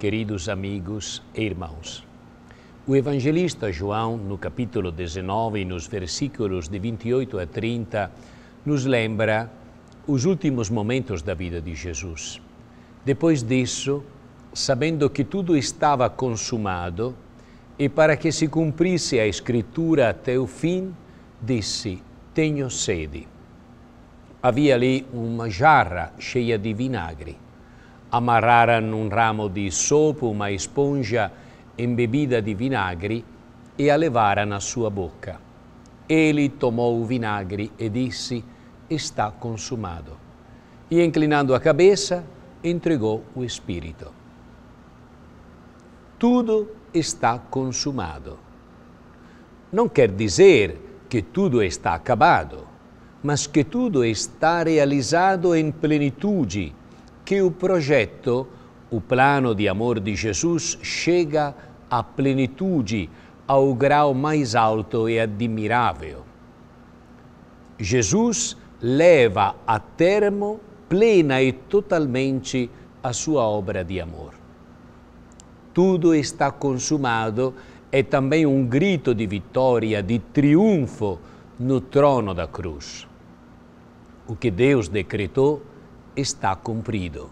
Queridos amigos e irmãos, o evangelista João, no capítulo 19, nos versículos de 28 a 30, nos lembra os últimos momentos da vida de Jesus. Depois disso, sabendo que tudo estava consumado, e para que se cumprisse a Escritura até o fim, disse: Tenho sede. Havia ali uma jarra cheia de vinagre. amarrarono un ramo di sopuma e esponja embebida di vinagri e allevarono a sua bocca. Eli tomò i vinagri e disse, está consumado. E inclinando a cabeça, entregou o Espírito. Tudo está consumado. Não quer dizer che tudo está acabado, mas que tudo está realizado em plenitude que o projeto, o plano de amor de Jesus, chega à plenitude, ao grau mais alto e admirável. Jesus leva a termo plena e totalmente a sua obra de amor. Tudo está consumado é também um grito de vitória, de triunfo no trono da cruz. O que Deus decretou está cumprido.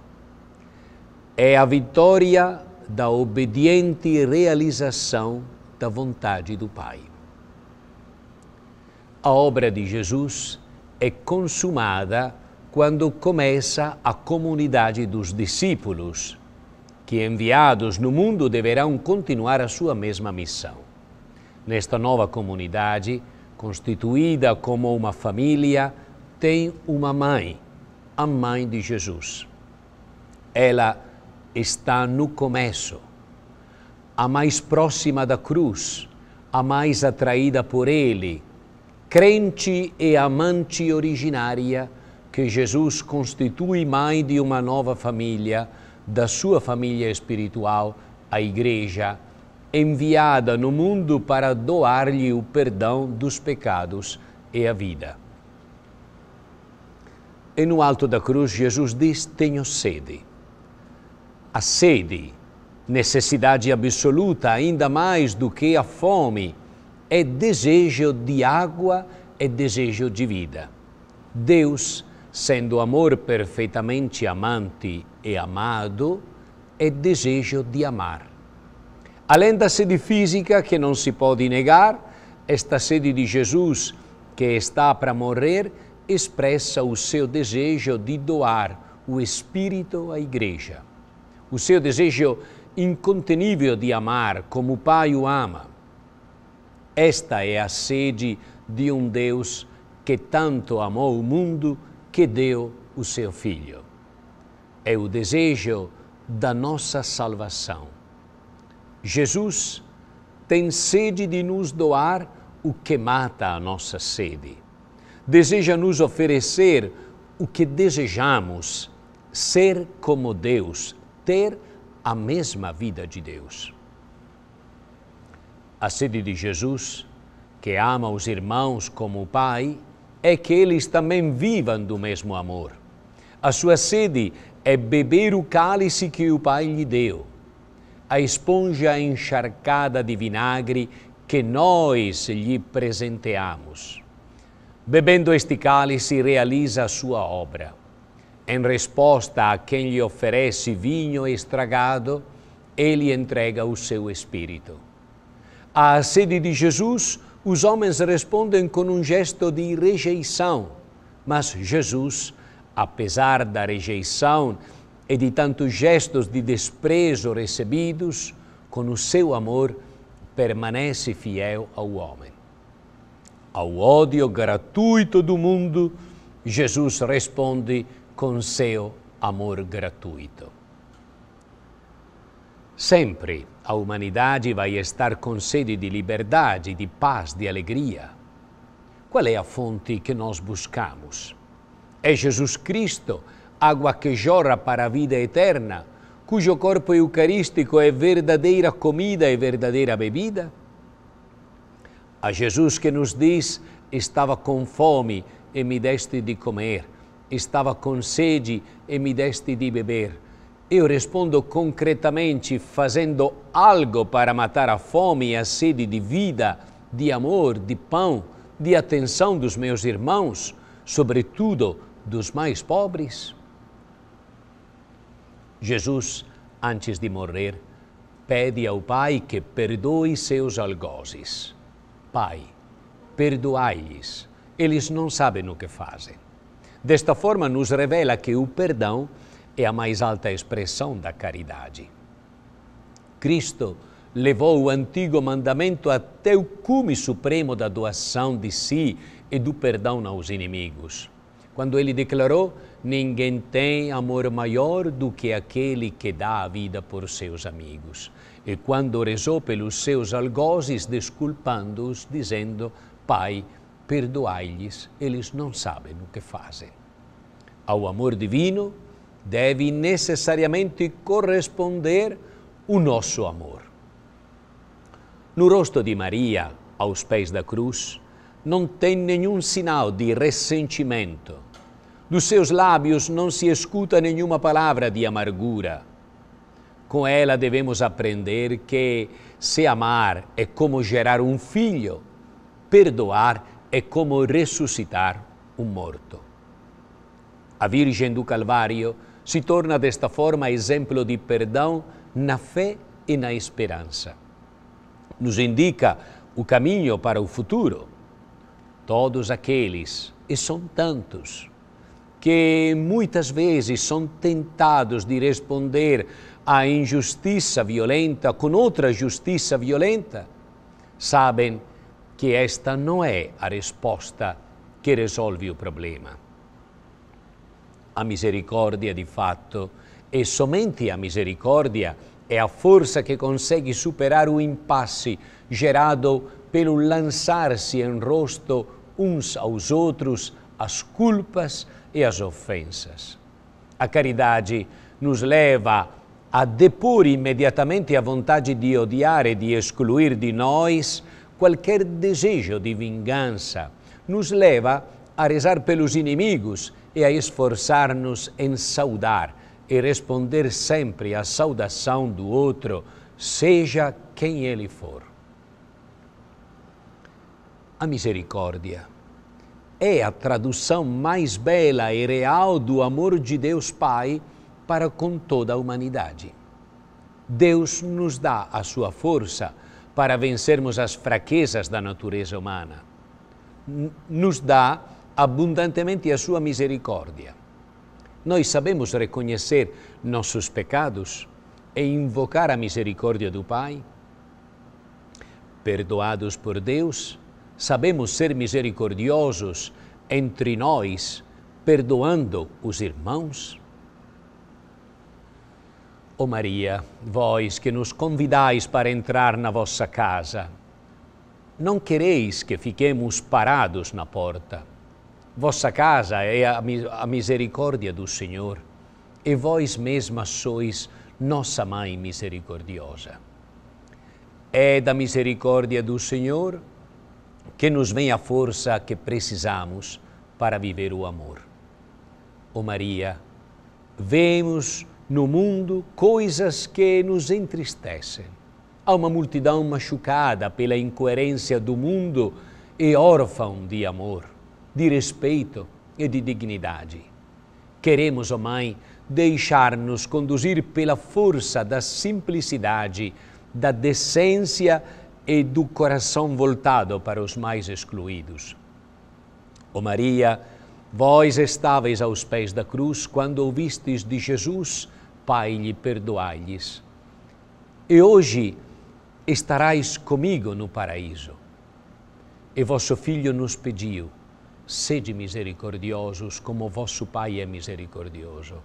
É a vitória da obediente realização da vontade do Pai. A obra de Jesus é consumada quando começa a comunidade dos discípulos, que enviados no mundo deverão continuar a sua mesma missão. Nesta nova comunidade, constituída como uma família, tem uma mãe a mãe de Jesus. Ela está no começo, a mais próxima da cruz, a mais atraída por ele, crente e amante originária que Jesus constitui mãe de uma nova família, da sua família espiritual, a Igreja, enviada no mundo para doar-lhe o perdão dos pecados e a vida. E no alto da cruz, Jesus diz: Tenho sede. A sede, necessidade absoluta, ainda mais do que a fome, é desejo de água, é desejo de vida. Deus, sendo amor perfeitamente amante e amado, é desejo de amar. Além da sede física, que não se pode negar, esta sede de Jesus, que está para morrer, expressa o seu desejo de doar o Espírito à Igreja. O seu desejo incontenível de amar como o Pai o ama. Esta é a sede de um Deus que tanto amou o mundo que deu o seu Filho. É o desejo da nossa salvação. Jesus tem sede de nos doar o que mata a nossa sede deseja nos oferecer o que desejamos, ser como Deus, ter a mesma vida de Deus. A sede de Jesus, que ama os irmãos como o Pai, é que eles também vivam do mesmo amor. A sua sede é beber o cálice que o Pai lhe deu, a esponja encharcada de vinagre que nós lhe presenteamos. Bebendo este cálice, realiza a sua obra. Em resposta a quem lhe oferece vinho estragado, ele entrega o seu espírito. À sede de Jesus, os homens respondem com um gesto de rejeição, mas Jesus, apesar da rejeição e de tantos gestos de desprezo recebidos, com o seu amor, permanece fiel ao homem ao ódio gratuito do mundo, Jesus responde com seu amor gratuito. Sempre a humanidade vai estar com sede de liberdade, de paz, de alegria. Qual é a fonte que nós buscamos? É Jesus Cristo, água que jorra para a vida eterna, cujo corpo eucarístico é verdadeira comida e verdadeira bebida? A Jesus que nos diz: Estava com fome e me deste de comer, estava com sede e me deste de beber. Eu respondo concretamente fazendo algo para matar a fome e a sede de vida, de amor, de pão, de atenção dos meus irmãos, sobretudo dos mais pobres? Jesus, antes de morrer, pede ao Pai que perdoe seus algozes. Pai, perdoai-lhes, eles não sabem o que fazem. Desta forma, nos revela que o perdão é a mais alta expressão da caridade. Cristo levou o antigo mandamento até o cume supremo da doação de si e do perdão aos inimigos quando ele declarou: Ninguém tem amor maior do que aquele que dá a vida por seus amigos. E quando rezou pelos seus algozes, desculpando-os, dizendo: Pai, perdoai-lhes, eles não sabem o que fazem. Ao amor divino deve necessariamente corresponder o nosso amor. No rosto de Maria, aos pés da cruz, não tem nenhum sinal de ressentimento dos seus lábios não se escuta nenhuma palavra de amargura. Com ela devemos aprender que se amar é como gerar um filho, perdoar é como ressuscitar um morto. A Virgem do Calvário se torna desta forma exemplo de perdão na fé e na esperança. Nos indica o caminho para o futuro. Todos aqueles, e são tantos, que muitas vezes são tentados de responder à injustiça violenta com outra justiça violenta, sabem que esta não é a resposta que resolve o problema. A misericórdia, de fato, e é somente a misericórdia é a força que consegue superar o impasse gerado pelo lançar-se em rosto uns aos outros as culpas e as ofensas. A caridade nos leva a depor imediatamente a vontade de odiar e de excluir de nós qualquer desejo de vingança. Nos leva a rezar pelos inimigos e a esforçar-nos em saudar e responder sempre à saudação do outro, seja quem ele for. A misericórdia é a tradução mais bela e real do amor de Deus Pai para com toda a humanidade. Deus nos dá a sua força para vencermos as fraquezas da natureza humana. Nos dá abundantemente a sua misericórdia. Nós sabemos reconhecer nossos pecados e invocar a misericórdia do Pai? Perdoados por Deus, sabemos ser misericordiosos entre nós, perdoando os irmãos? Ó oh Maria, vós que nos convidais para entrar na vossa casa, não quereis que fiquemos parados na porta. Vossa casa é a misericórdia do Senhor e vós mesma sois nossa Mãe misericordiosa. É da misericórdia do Senhor que nos vem a força que precisamos para viver o amor. Ó oh Maria, vemos no mundo coisas que nos entristecem. Há uma multidão machucada pela incoerência do mundo e órfão de amor, de respeito e de dignidade. Queremos, ó oh Mãe, deixar-nos conduzir pela força da simplicidade, da decência e do coração voltado para os mais excluídos. Ó Maria, vós estáveis aos pés da cruz quando ouvistes de Jesus, Pai, lhe perdoai-lhes. E hoje estarás comigo no paraíso. E vosso Filho nos pediu, sede misericordiosos como vosso Pai é misericordioso.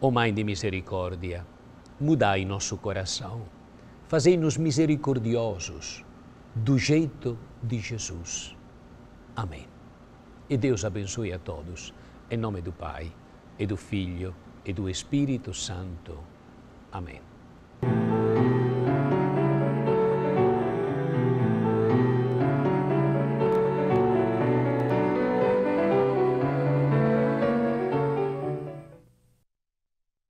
Ó Mãe de misericórdia, mudai nosso coração Fazei-nos misericordiosos, do jeito de Jesus. Amém. E Deus abençoe a todos, em nome do Pai, e do Filho, e do Espírito Santo. Amém.